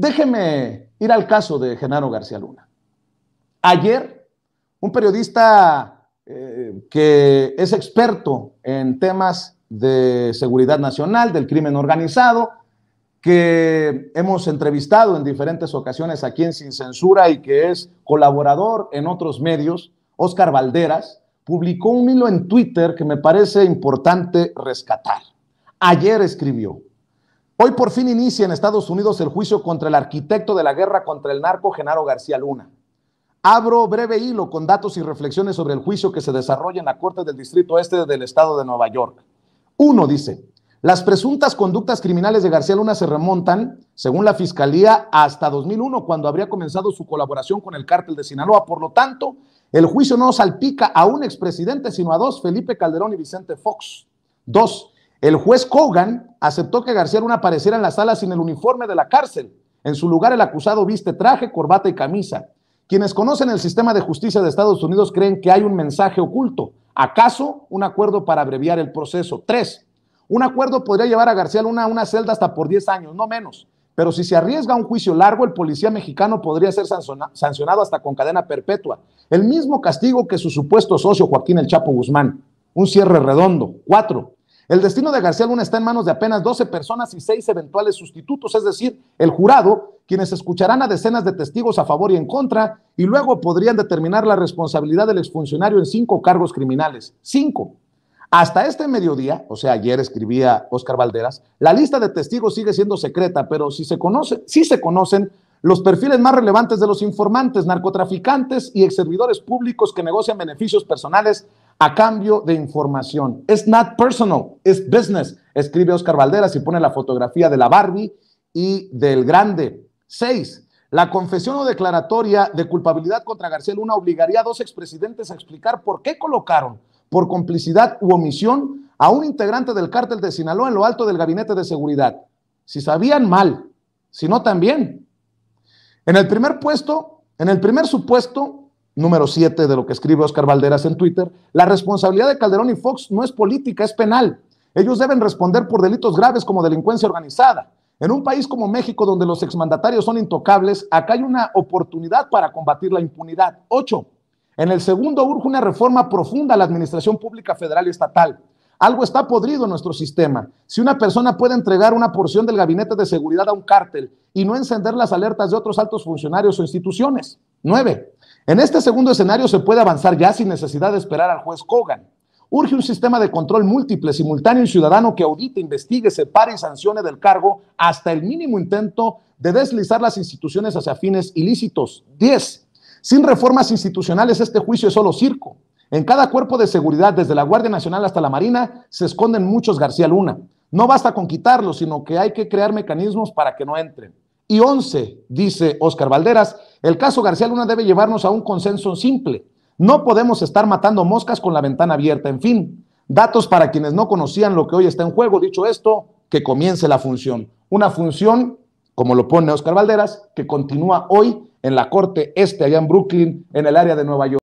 Déjeme ir al caso de Genaro García Luna. Ayer, un periodista eh, que es experto en temas de seguridad nacional, del crimen organizado, que hemos entrevistado en diferentes ocasiones aquí en Sin Censura y que es colaborador en otros medios, Oscar Valderas, publicó un hilo en Twitter que me parece importante rescatar. Ayer escribió, Hoy por fin inicia en Estados Unidos el juicio contra el arquitecto de la guerra contra el narco, Genaro García Luna. Abro breve hilo con datos y reflexiones sobre el juicio que se desarrolla en la Corte del Distrito Este del Estado de Nueva York. Uno dice, las presuntas conductas criminales de García Luna se remontan, según la Fiscalía, hasta 2001, cuando habría comenzado su colaboración con el cártel de Sinaloa. Por lo tanto, el juicio no salpica a un expresidente, sino a dos, Felipe Calderón y Vicente Fox. Dos, el juez Kogan aceptó que García Luna apareciera en la sala sin el uniforme de la cárcel. En su lugar, el acusado viste traje, corbata y camisa. Quienes conocen el sistema de justicia de Estados Unidos creen que hay un mensaje oculto. ¿Acaso un acuerdo para abreviar el proceso? Tres, un acuerdo podría llevar a García Luna a una celda hasta por 10 años, no menos. Pero si se arriesga un juicio largo, el policía mexicano podría ser sancionado hasta con cadena perpetua. El mismo castigo que su supuesto socio Joaquín El Chapo Guzmán. Un cierre redondo. Cuatro, el destino de García Luna está en manos de apenas 12 personas y 6 eventuales sustitutos, es decir, el jurado, quienes escucharán a decenas de testigos a favor y en contra, y luego podrían determinar la responsabilidad del exfuncionario en cinco cargos criminales. Cinco. Hasta este mediodía, o sea, ayer escribía Óscar Valderas, la lista de testigos sigue siendo secreta, pero si se conoce, sí se conocen los perfiles más relevantes de los informantes, narcotraficantes y ex servidores públicos que negocian beneficios personales a cambio de información. It's not personal, it's business, escribe Oscar Valderas y pone la fotografía de la Barbie y del grande. Seis, la confesión o declaratoria de culpabilidad contra García Luna obligaría a dos expresidentes a explicar por qué colocaron, por complicidad u omisión, a un integrante del cártel de Sinaloa en lo alto del gabinete de seguridad. Si sabían mal, si no también. En el primer puesto, en el primer supuesto, número 7 de lo que escribe Oscar Valderas en Twitter, la responsabilidad de Calderón y Fox no es política, es penal. Ellos deben responder por delitos graves como delincuencia organizada. En un país como México, donde los exmandatarios son intocables, acá hay una oportunidad para combatir la impunidad. 8. En el segundo urge una reforma profunda a la administración pública federal y estatal. Algo está podrido en nuestro sistema. Si una persona puede entregar una porción del gabinete de seguridad a un cártel y no encender las alertas de otros altos funcionarios o instituciones. 9. En este segundo escenario se puede avanzar ya sin necesidad de esperar al juez Kogan. Urge un sistema de control múltiple, simultáneo y ciudadano que audite, investigue, separe y sancione del cargo hasta el mínimo intento de deslizar las instituciones hacia fines ilícitos. 10. Sin reformas institucionales este juicio es solo circo. En cada cuerpo de seguridad, desde la Guardia Nacional hasta la Marina, se esconden muchos García Luna. No basta con quitarlos, sino que hay que crear mecanismos para que no entren. Y 11, dice Oscar Valderas, el caso García Luna debe llevarnos a un consenso simple. No podemos estar matando moscas con la ventana abierta. En fin, datos para quienes no conocían lo que hoy está en juego. Dicho esto, que comience la función. Una función, como lo pone Oscar Valderas, que continúa hoy en la Corte Este, allá en Brooklyn, en el área de Nueva York.